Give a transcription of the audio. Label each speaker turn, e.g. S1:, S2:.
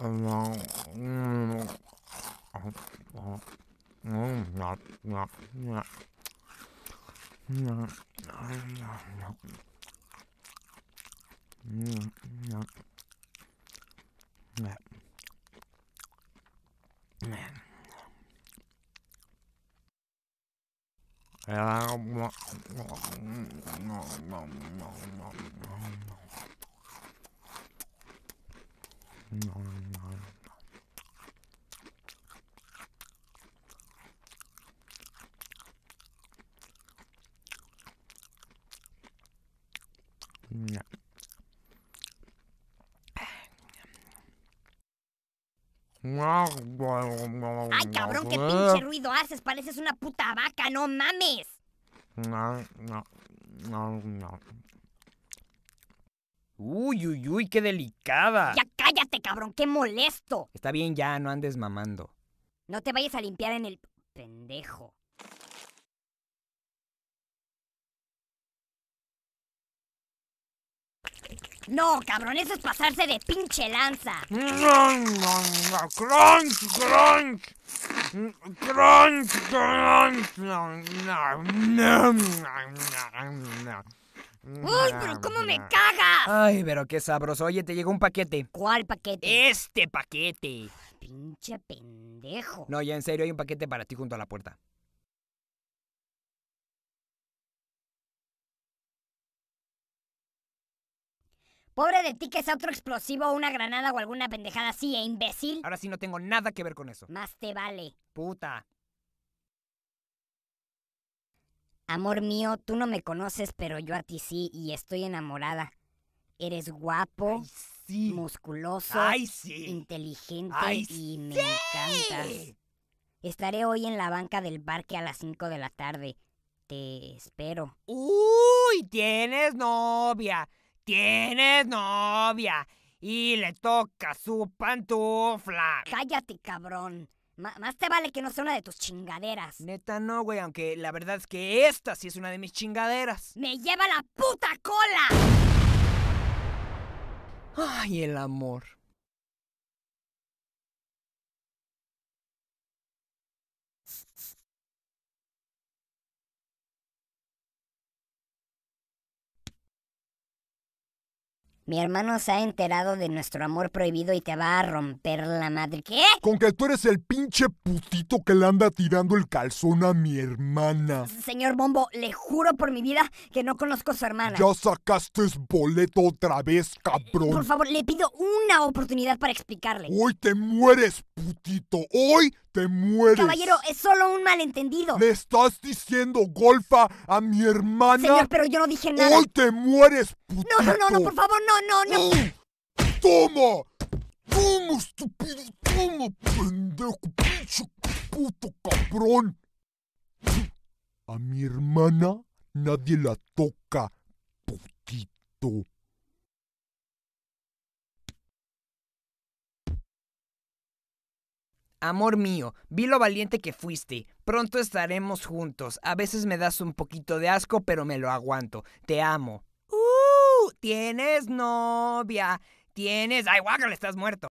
S1: Yeah. No, no, no, Ay, cabrón, qué pinche
S2: ruido haces. Pareces una puta vaca, no mames.
S1: No, no, no, no.
S3: Uy, uy, uy, qué delicada.
S2: Cállate, cabrón, qué molesto.
S3: Está bien ya, no andes mamando.
S2: No te vayas a limpiar en el... pendejo. No, cabrón, eso es pasarse de pinche lanza.
S1: Crunch, crunch. Crunch, crunch. ¡Uy, pero
S2: cómo me cagas!
S3: Ay, pero qué sabroso. Oye, te llegó un paquete.
S2: ¿Cuál paquete? Este paquete.
S3: Pinche pendejo. No, ya en serio, hay un paquete para ti junto a la puerta.
S2: Pobre de ti que es? otro explosivo o una granada o alguna pendejada así, ¿eh, imbécil?
S3: Ahora sí no tengo nada que ver con eso. Más te vale. Puta.
S2: Amor mío, tú no me conoces, pero yo a ti sí y estoy enamorada. Eres guapo, musculoso, inteligente y me encantas. Estaré hoy en la banca del parque a las 5 de la tarde.
S3: Te espero. ¡Uy! Tienes novia. Tienes novia. Y le toca su pantufla.
S2: Cállate, cabrón más te vale que no sea una de tus chingaderas. Neta no, güey, aunque la
S3: verdad es que esta sí es una de mis chingaderas. ¡Me lleva la puta cola! ¡Ay, el amor!
S2: Mi hermano se ha enterado de nuestro amor prohibido y te va a romper la madre. ¿Qué?
S1: Con que tú eres el pinche putito que le anda tirando el calzón a mi hermana.
S2: Señor Bombo, le juro por mi vida que no conozco a su hermana. Ya
S1: sacaste boleto otra vez, cabrón. Por
S2: favor, le pido una oportunidad para explicarle.
S1: Hoy te mueres, putito. Hoy te mueres. Caballero, es solo un malentendido. ¿Le estás diciendo golfa a mi hermana? Señor, pero yo no dije nada. ¡Hoy te mueres, putito! No, no, no, no, por favor, no, no, no. ¡Toma! ¡Toma, estúpido! ¡Toma, pendejo! ¡Pinche puto cabrón! A mi hermana nadie la toca, putito.
S3: Amor mío, vi lo valiente que fuiste. Pronto estaremos juntos. A veces me das un poquito de asco, pero me lo aguanto. Te amo. ¡Uh! Tienes novia. Tienes. ¡Ay, guácala, estás muerto!